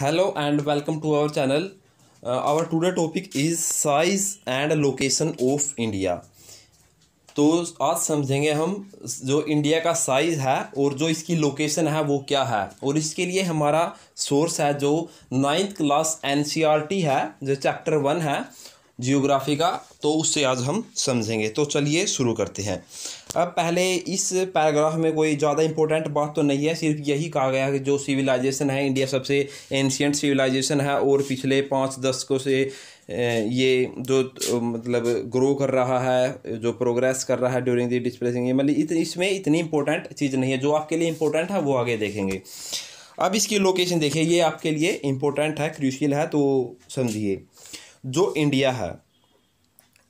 hello and welcome to our channel our today topic is size and location of India तो आज समझेंगे हम जो इंडिया का साइज़ है और जो इसकी लोकेशन है वो क्या है और इसके लिए हमारा सोर्स है जो नाइन्थ क्लास एन है जो चैप्टर वन है जियोग्राफी का तो उससे आज हम समझेंगे तो चलिए शुरू करते हैं अब पहले इस पैराग्राफ में कोई ज़्यादा इंपॉर्टेंट बात तो नहीं है सिर्फ यही कहा गया है कि जो सिविलाइजेशन है इंडिया सबसे एंशियंट सिविलाइजेशन है और पिछले पाँच दशकों से ये जो मतलब ग्रो कर रहा है जो प्रोग्रेस कर रहा है ड्यूरिंग दी डिस्प्लेसिंग मतलब इत, इसमें इतनी इंपॉर्टेंट चीज़ नहीं है जो आपके लिए इंपॉर्टेंट है वो आगे देखेंगे अब इसकी लोकेशन देखिए ये आपके लिए इम्पोर्टेंट है क्रूशियल है तो समझिए जो इंडिया है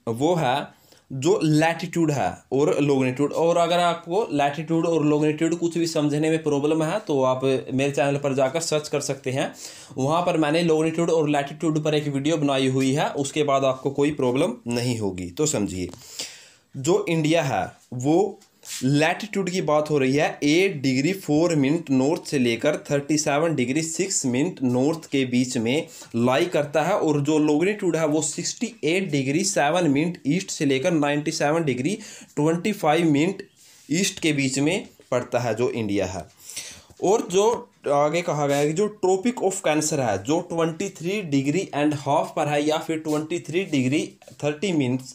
वो है जो लैटिट्यूड है और लोगनीट्यूड और अगर आपको लैटिट्यूड और लोगनीट्यूड कुछ भी समझने में प्रॉब्लम है तो आप मेरे चैनल पर जाकर सर्च कर सकते हैं वहाँ पर मैंने लोगनीट्यूड और लैटिट्यूड पर एक वीडियो बनाई हुई है उसके बाद आपको कोई प्रॉब्लम नहीं होगी तो समझिए जो इंडिया है वो लैटिट्यूड की बात हो रही है eight degree four minute north से लेकर thirty seven degree six minute north के बीच में लाई करता है और जो लोग्नेट्यूड है वो sixty eight degree seven minute east से लेकर ninety seven degree twenty five minute east के बीच में पड़ता है जो इंडिया है और जो आगे कहा गया है कि जो ट्रॉपिक ऑफ कैंसर है जो twenty three degree and half पर है या फिर twenty three degree thirty minutes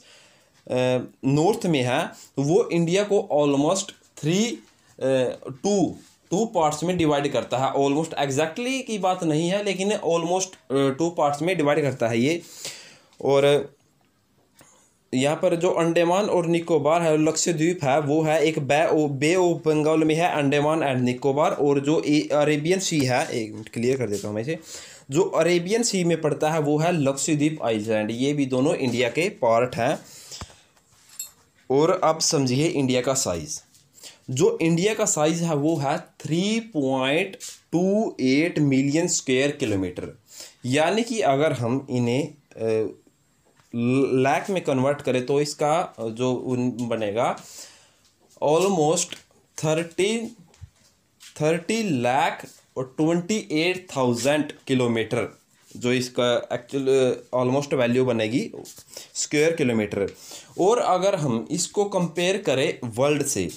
north में है तो वो इंडिया को almost three to two parts में डिवाइड करता है ऑलमोस्ट एग्जैक्टली की बात नहीं है लेकिन ऑलमोस्ट टू पार्ट्स में डिवाइड करता है ये और यहाँ पर जो अंडेमान और निकोबार है लक्षद्वीप है वो है एक बे ओ बे ऑफ बंगाल में है अंडेमान एंड निकोबार और जो अरेबियन सी है एक मिनट क्लियर कर देता हूँ मैं इसे जो अरेबियन सी में पड़ता है वो है लक्षद्वीप आइलैंड ये भी दोनों इंडिया के पार्ट हैं और अब समझिए इंडिया का साइज़ जो इंडिया का साइज़ है वो है three point two eight million square kilometre यानी कि अगर हम इन्हें लैक में कन्वर्ट करें तो इसका जो बनेगा ऑलमोस्ट थर्टी थर्टी लैख और ट्वेंटी एट थाउजेंड किलोमीटर जो इसका एक्चुअल ऑलमोस्ट वैल्यू बनेगी स्क्वायर किलोमीटर और अगर हम इसको कंपेयर करें वर्ल्ड से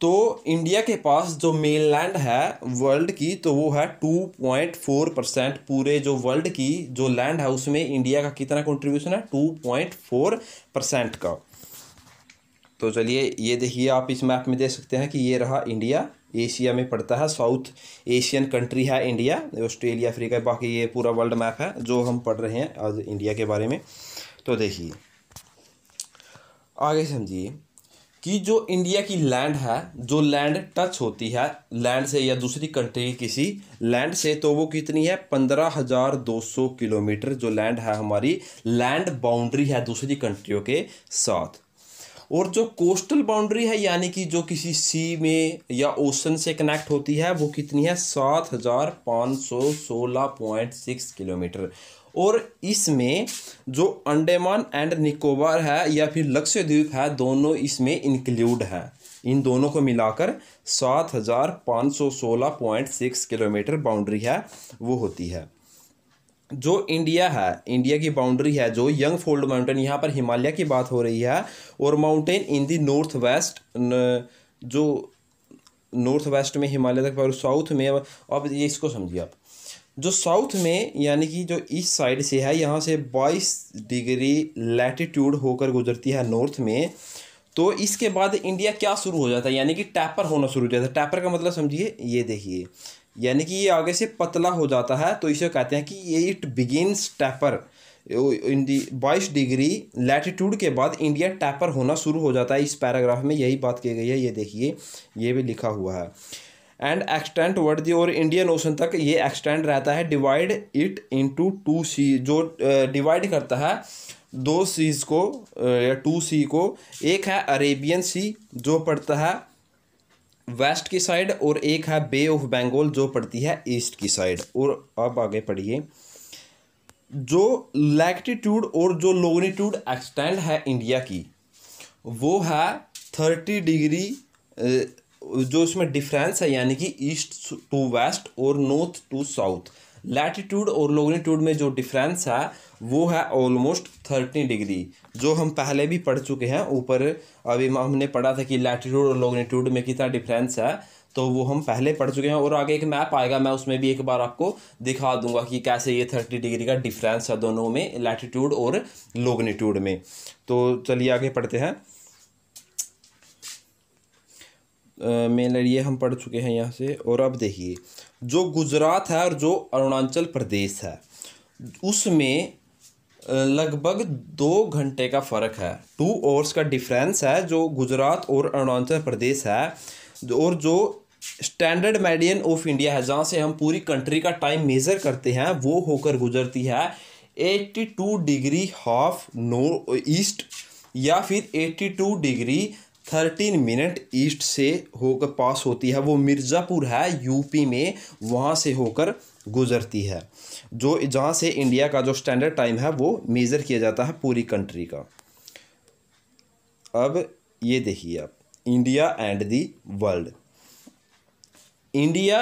तो इंडिया के पास जो मेन लैंड है वर्ल्ड की तो वो है टू पॉइंट फोर परसेंट पूरे जो वर्ल्ड की जो लैंड है उसमें इंडिया का कितना कंट्रीब्यूशन है टू पॉइंट फोर परसेंट का तो चलिए ये देखिए आप इस मैप में देख सकते हैं कि ये रहा इंडिया एशिया में पड़ता है साउथ एशियन कंट्री है इंडिया ऑस्ट्रेलिया अफ्रीका बाकी ये पूरा वर्ल्ड मैप है जो हम पढ़ रहे हैं आज इंडिया के बारे में तो देखिए आगे समझिए कि जो इंडिया की लैंड है जो लैंड टच होती है लैंड से या दूसरी कंट्री की किसी लैंड से तो वो कितनी है पंद्रह हज़ार दो सौ किलोमीटर जो लैंड है हमारी लैंड बाउंड्री है दूसरी कंट्रियों के साथ और जो कोस्टल बाउंड्री है यानी कि जो किसी सी में या ओशन से कनेक्ट होती है वो कितनी है सात हज़ार पाँच सौ सोलह पॉइंट सिक्स किलोमीटर और इसमें जो अंडेमान एंड निकोबार है या फिर लक्षद्वीप है दोनों इसमें इंक्लूड है इन दोनों को मिलाकर सात हज़ार पाँच सौ सोलह पॉइंट सिक्स किलोमीटर बाउंड्री है वो होती है जो इंडिया है इंडिया की बाउंड्री है जो यंग फोल्ड माउंटेन यहाँ पर हिमालय की बात हो रही है और mountain in the north west जो नॉर्थ वेस्ट में हिमालय तक पर साउथ में अब ये इसको समझिए आप जो साउथ में यानी कि जो ईस्ट साइड से है यहाँ से बाईस डिग्री लैटिट्यूड होकर गुजरती है नॉर्थ में तो इसके बाद इंडिया क्या शुरू हो जाता है यानी कि टैपर होना शुरू हो जाता है टैपर का मतलब समझिए ये देखिए यानी कि ये आगे से पतला हो जाता है तो इसे कहते हैं कि ये it begins taper in the बाईस डिग्री लैटिट्यूड के बाद इंडिया टैपर होना शुरू हो जाता है इस पैराग्राफ में यही बात की गई है ये देखिए ये भी लिखा हुआ है एंड एक्सटेंड वर्ड दी और इंडियन ओशन तक ये एक्सटेंड रहता है divide it into two sea जो डिवाइड uh, करता है दो सीज को या टू सी को एक है अरेबियन सी जो पड़ता है वेस्ट की साइड और एक है बे ऑफ बंगाल जो पड़ती है ईस्ट की साइड और अब आगे पढ़िए जो लैटीट्यूड और जो लोनीट्यूड एक्सटेंड है इंडिया की वो है थर्टी डिग्री जो इसमें डिफरेंस है यानी कि ईस्ट टू वेस्ट और नॉर्थ टू साउथ लैटिट्यूड और लोगनीट्यूड में जो डिफरेंस है वो है ऑलमोस्ट थर्टी डिग्री जो हम पहले भी पढ़ चुके हैं ऊपर अभी हमने पढ़ा था कि लैटिट्यूड और लोगनीट्यूड में कितना डिफरेंस है तो वो हम पहले पढ़ चुके हैं और आगे एक मैप आएगा मैं उसमें भी एक बार आपको दिखा दूंगा कि कैसे ये थर्टी डिग्री का डिफरेंस है दोनों में लैटिट्यूड और लोगनीट्यूड में तो चलिए आगे पढ़ते हैं मेन लाइन ये हम पढ़ चुके हैं यहाँ से और अब देखिए जो गुजरात है और जो अरुणाचल प्रदेश है उसमें लगभग दो घंटे का फ़र्क है टू आवर्स का डिफरेंस है जो गुजरात और अरुणाचल प्रदेश है और जो स्टैंडर्ड मेडियन ऑफ इंडिया है जहाँ से हम पूरी कंट्री का टाइम मेज़र करते हैं वो होकर गुजरती है eighty two degree half no east या फिर eighty two degree thirteen minute east से होकर पास होती है वो मिर्ज़ापुर है यूपी में वहाँ से होकर गुजरती है जो जहाँ से इंडिया का जो स्टैंडर्ड टाइम है वो मेज़र किया जाता है पूरी कंट्री का अब ये देखिए आप India and the world India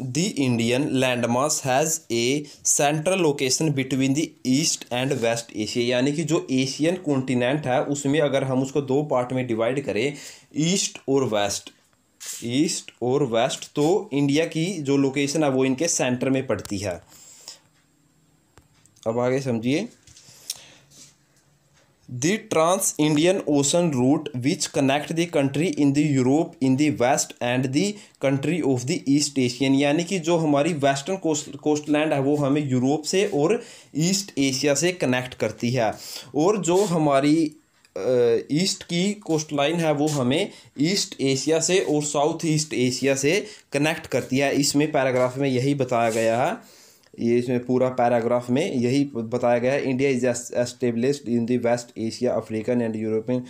the Indian landmark has a central location between the east and west Asia यानी कि जो एशियन कॉन्टिनेंट है उसमें अगर हम उसको दो पार्ट में डिवाइड करें ईस्ट और वेस्ट ईस्ट और वेस्ट तो इंडिया की जो लोकेशन है वो इनके सेंटर में पड़ती है अब आगे समझिए The Trans-Indian Ocean route which connect the country in the Europe, in the West and the country of the East Asian यानी कि जो हमारी वेस्टर्न कोस्ट लैंड है वो हमें यूरोप से और ईस्ट एशिया से कनेक्ट करती है और जो हमारी ईस्ट की कोस्ट लाइन है वो हमें ईस्ट एशिया से और साउथ ईस्ट एशिया से कनेक्ट करती है इसमें पैराग्राफ में यही बताया गया है ये इसमें पूरा पैराग्राफ में यही बताया गया है India is established in the west Asia African and European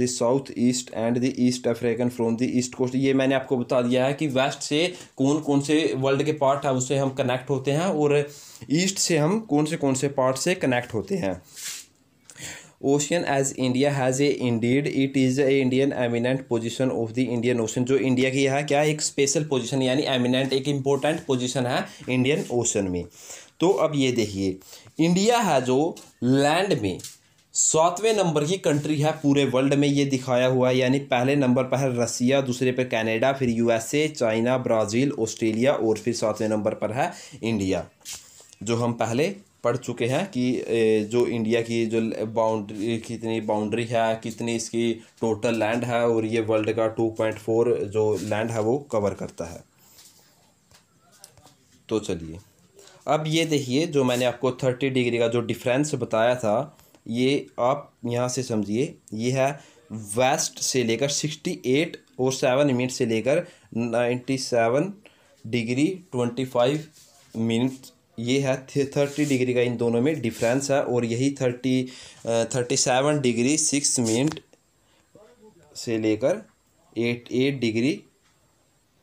the south east and the east African from the east coast ये मैंने आपको बता दिया है कि वेस्ट से कौन कौन से वर्ल्ड के पार्ट है उससे हम कनेक्ट होते हैं और ईस्ट से हम कौन से कौन से पार्ट से कनेक्ट होते हैं ocean as India has a indeed it is a Indian eminent position of the Indian ocean जो इंडिया की है क्या एक स्पेशल पोजीशन यानी एमिनेंट एक इम्पोर्टेंट पोजीशन है इंडियन ओशन में तो अब ये देखिए इंडिया है जो लैंड में सातवें नंबर की कंट्री है पूरे वर्ल्ड में ये दिखाया हुआ है यानी पहले नंबर पर है रसिया दूसरे पर कैनेडा फिर यूएसए चाइना ब्राज़ील ऑस्ट्रेलिया और फिर सातवें नंबर पर है इंडिया जो हम पहले पढ़ चुके हैं कि जो इंडिया की जो बाउंड्री कितनी बाउंड्री है कितनी इसकी टोटल लैंड है और ये वर्ल्ड का टू पॉइंट फोर जो लैंड है वो कवर करता है तो चलिए अब ये देखिए जो मैंने आपको थर्टी डिग्री का जो डिफरेंस बताया था ये आप यहाँ से समझिए ये है वेस्ट से लेकर सिक्सटी एट और सेवन मिनट से लेकर ninety seven degree twenty five minute ये है थर्टी डिग्री का इन दोनों में डिफरेंस है और यही thirty thirty seven degree six minute से लेकर eight eight degree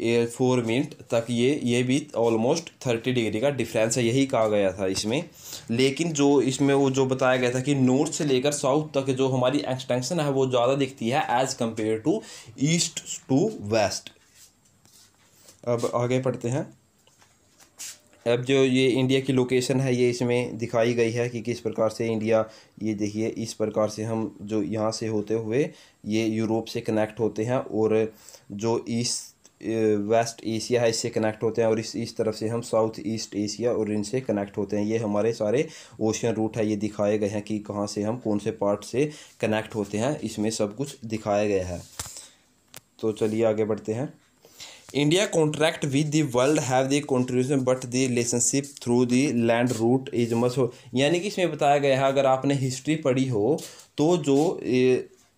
a four minute तक ये ये भी ऑलमोस्ट थर्टी डिग्री का डिफरेंस है यही कहा गया था इसमें लेकिन जो इसमें वो जो बताया गया था कि नॉर्थ से लेकर साउथ तक जो हमारी एक्सटेंशन है वो ज़्यादा दिखती है as compare to east to west अब आगे पढ़ते हैं अब जो ये इंडिया की लोकेशन है ये इसमें दिखाई गई है कि किस प्रकार से इंडिया ये देखिए इस प्रकार से हम जो यहाँ से होते हुए ये यूरोप से कनेक्ट होते हैं और जो ईस्ट वेस्ट एशिया है इससे कनेक्ट होते हैं और इस इस तरफ से हम साउथ ईस्ट एशिया और इनसे कनेक्ट होते हैं ये हमारे सारे ओशियन रूट है ये दिखाए गए हैं कि कहाँ से हम कौन से पार्ट से कनेक्ट होते हैं इसमें सब कुछ दिखाया गया है तो चलिए आगे बढ़ते हैं India contract with the world have the contribution but the relationship through the land route is must हो यानी कि इसमें बताया गया है अगर आपने हिस्ट्री पढ़ी हो तो जो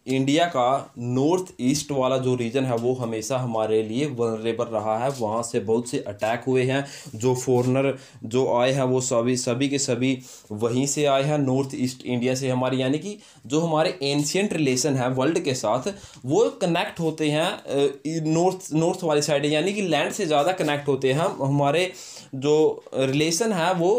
इंडिया का नॉर्थ ईस्ट वाला जो रीजन है वो हमेशा हमारे लिए वनरेबल रहा है वहाँ से बहुत से अटैक हुए हैं जो फॉरनर जो आए हैं वो सभी सभी के सभी वहीं से आए हैं नॉर्थ ईस्ट इंडिया से हमारे यानी कि जो हमारे एंशियंट रिलेशन है वर्ल्ड के साथ वो कनेक्ट होते हैं नॉर्थ नॉर्थ वाली साइड यानी कि लैंड से ज़्यादा कनेक्ट होते हैं हमारे जो रिलेशन है वो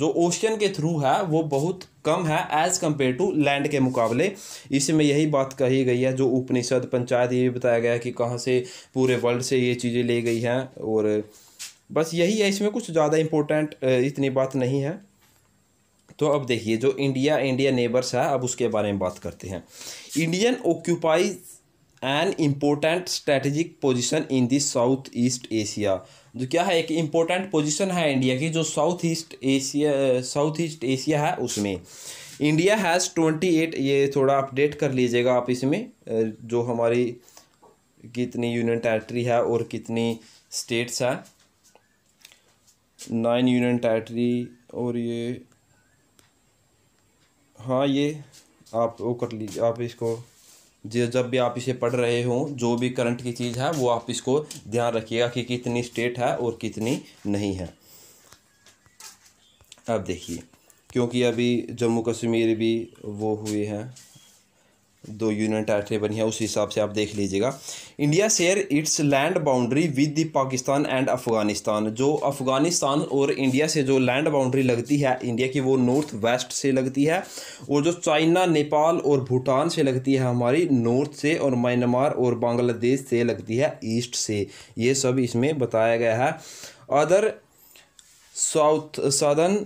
जो ओशियन के थ्रू है वो बहुत कम है एज कम्पेयर टू लैंड के मुकाबले इसमें यही बात कही गई है जो उपनिषद पंचायत ये भी बताया गया है कि कहाँ से पूरे वर्ल्ड से ये चीज़ें ले गई हैं और बस यही है इसमें कुछ ज़्यादा इम्पोर्टेंट इतनी बात नहीं है तो अब देखिए जो इंडिया इंडिया नेबर्स है अब उसके बारे में बात करते हैं Indian occupies an important strategic position in the south east Asia जो क्या है एक इम्पोर्टेंट पोजिशन है इंडिया की जो south east Asia south east Asia है उसमें इंडिया हैज़ ट्वेंटी एट ये थोड़ा अपडेट कर लीजिएगा आप इसमें जो हमारी कितनी यूनियन टेरेटरी है और कितनी स्टेट्स है नाइन यूनियन टेरेटरी और ये हाँ ये आप वो कर लीजिए आप इसको जब भी आप इसे पढ़ रहे हो जो भी करंट की चीज़ है वो आप इसको ध्यान रखिएगा कि कितनी स्टेट है और कितनी नहीं है अब देखिए क्योंकि अभी जम्मू कश्मीर भी वो हुए हैं दो यूनियन टेरेटरी बनी है उस हिसाब से आप देख लीजिएगा India share its land boundary with the Pakistan and Afghanistan जो अफगानिस्तान और इंडिया से जो लैंड बाउंड्री लगती है इंडिया की वो नॉर्थ वेस्ट से लगती है और जो चाइना नेपाल और भूटान से लगती है हमारी नॉर्थ से और म्यांमार और बांग्लादेश से लगती है ईस्ट से ये सब इसमें बताया गया है other south southern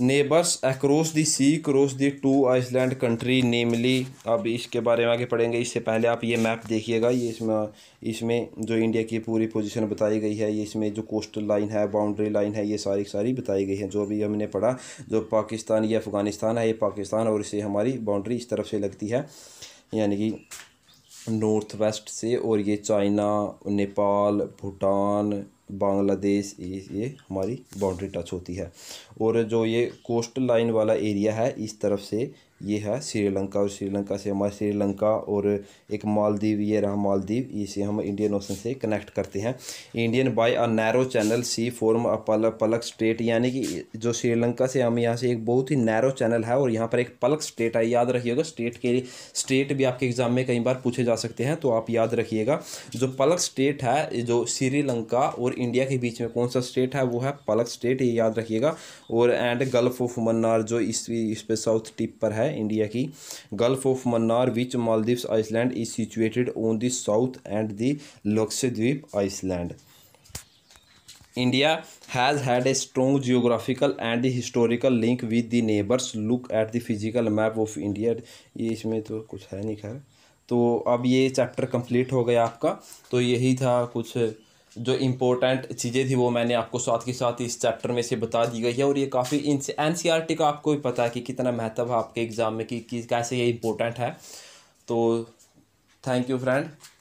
neighbours across the sea cross the two island country namely अब इसके बारे में आगे पढ़ेंगे इससे पहले आप ये मैप देखिएगा ये इसमें इसमें जो इंडिया की पूरी पोजीशन बताई गई है ये इसमें जो कोस्टल लाइन है बाउंड्री लाइन है ये सारी सारी बताई गई है जो भी हमने पढ़ा जो पाकिस्तान ये अफ़गानिस्तान है ये पाकिस्तान और इसे हमारी बाउंड्री इस तरफ से लगती है यानी कि नॉर्थ वेस्ट से और ये चाइना नेपाल भूटान बांग्लादेश ये ये हमारी बाउंड्री टच होती है और जो ये कोस्ट लाइन वाला एरिया है इस तरफ से ये है श्रीलंका और श्रीलंका से हमारा श्रीलंका और एक मालदीव ये रहा मालदीव इसे हम इंडियन ओशन से कनेक्ट करते हैं Indian by a narrow channel sea form a पल, पलक स्टेट यानी कि जो श्रीलंका से हम यहाँ से एक बहुत ही नैरो चैनल है और यहाँ पर एक पलक स्टेट है याद रखिएगा स्टेट के लिए स्टेट भी आपके एग्जाम में कई बार पूछे जा सकते हैं तो आप याद रखिएगा जो पलक स्टेट है जो श्रीलंका और इंडिया के बीच में कौन सा स्टेट है वो है पलक स्टेट ये याद रखिएगा और एंड गल्फ ऑफ मन्नार जो इस इस पे साउथ टिप पर है है इंडिया की gulf of Mannar which Maldives island is situated on the south end the Lakshadweep island India has had a strong geographical and historical link with the neighbours look at the physical map of India ये इसमें तो कुछ है नहीं खैर तो अब ये चैप्टर कंप्लीट हो गया आपका तो यही था कुछ जो इम्पोर्टेंट चीज़ें थी वो मैंने आपको साथ के साथ इस चैप्टर में से बता दी गई है और ये काफ़ी in N C R T का आपको भी पता है कि कितना महत्व है आपके एग्ज़ाम में कि, कि कैसे ये इम्पोर्टेंट है तो थैंक यू फ्रेंड